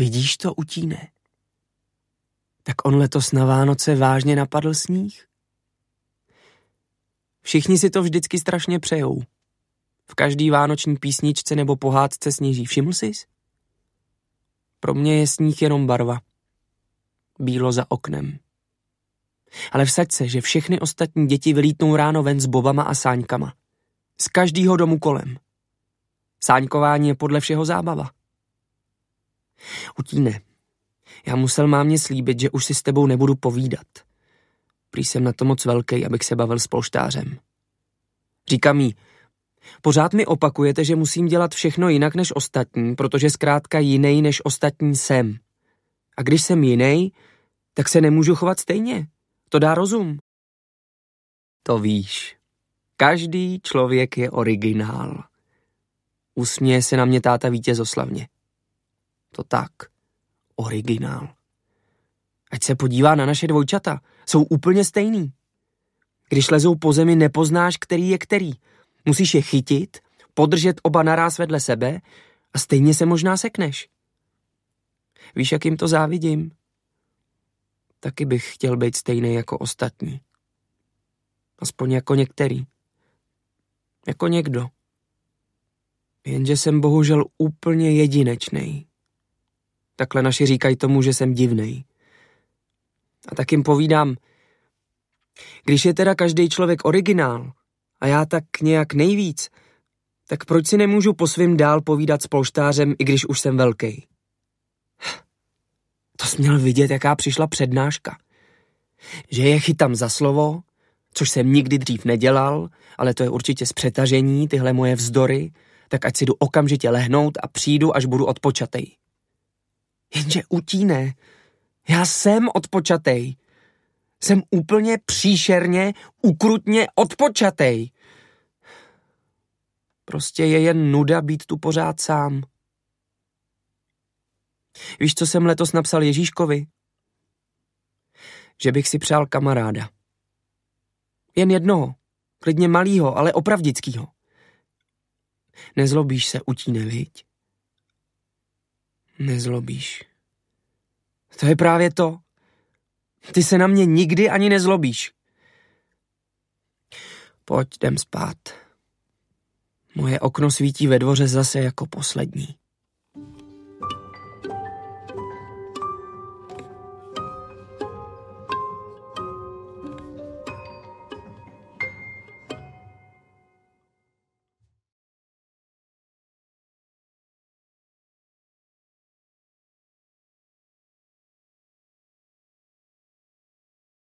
Vidíš to, utíne? Tak on letos na Vánoce vážně napadl sníh? Všichni si to vždycky strašně přejou. V každý vánoční písničce nebo pohádce sněží. Všiml jsi? Pro mě je sníh jenom barva. Bílo za oknem. Ale vsaď se, že všechny ostatní děti vylítnou ráno ven s bobama a sáňkama. Z každého domu kolem. Sáňkování je podle všeho zábava utíne. Já musel mámě slíbit, že už si s tebou nebudu povídat. Prý jsem na to moc velký, abych se bavil s polštářem. Říkám jí, pořád mi opakujete, že musím dělat všechno jinak než ostatní, protože zkrátka jiný, než ostatní jsem. A když jsem jiný, tak se nemůžu chovat stejně. To dá rozum. To víš. Každý člověk je originál. Usměje se na mě táta vítězoslavně. To tak. Originál. Ať se podívá na naše dvojčata. Jsou úplně stejný. Když lezou po zemi, nepoznáš, který je který. Musíš je chytit, podržet oba naráz vedle sebe a stejně se možná sekneš. Víš, jak jim to závidím? Taky bych chtěl být stejný jako ostatní. Aspoň jako některý. Jako někdo. Jenže jsem bohužel úplně jedinečný. Takhle naši říkají tomu, že jsem divnej. A tak jim povídám, když je teda každý člověk originál a já tak nějak nejvíc, tak proč si nemůžu po svým dál povídat s polštářem, i když už jsem velký? To jsi měl vidět, jaká přišla přednáška. Že je chytám za slovo, což jsem nikdy dřív nedělal, ale to je určitě z přetažení, tyhle moje vzdory, tak ať si jdu okamžitě lehnout a přijdu, až budu odpočatej. Jenže utíne, já jsem odpočatej. Jsem úplně příšerně, ukrutně odpočatej. Prostě je jen nuda být tu pořád sám. Víš, co jsem letos napsal Ježíškovi? Že bych si přál kamaráda. Jen jednoho, klidně malýho, ale opravdickýho. Nezlobíš se, utíne, viď? Nezlobíš. To je právě to. Ty se na mě nikdy ani nezlobíš. Pojď, jdem spát. Moje okno svítí ve dvoře zase jako poslední.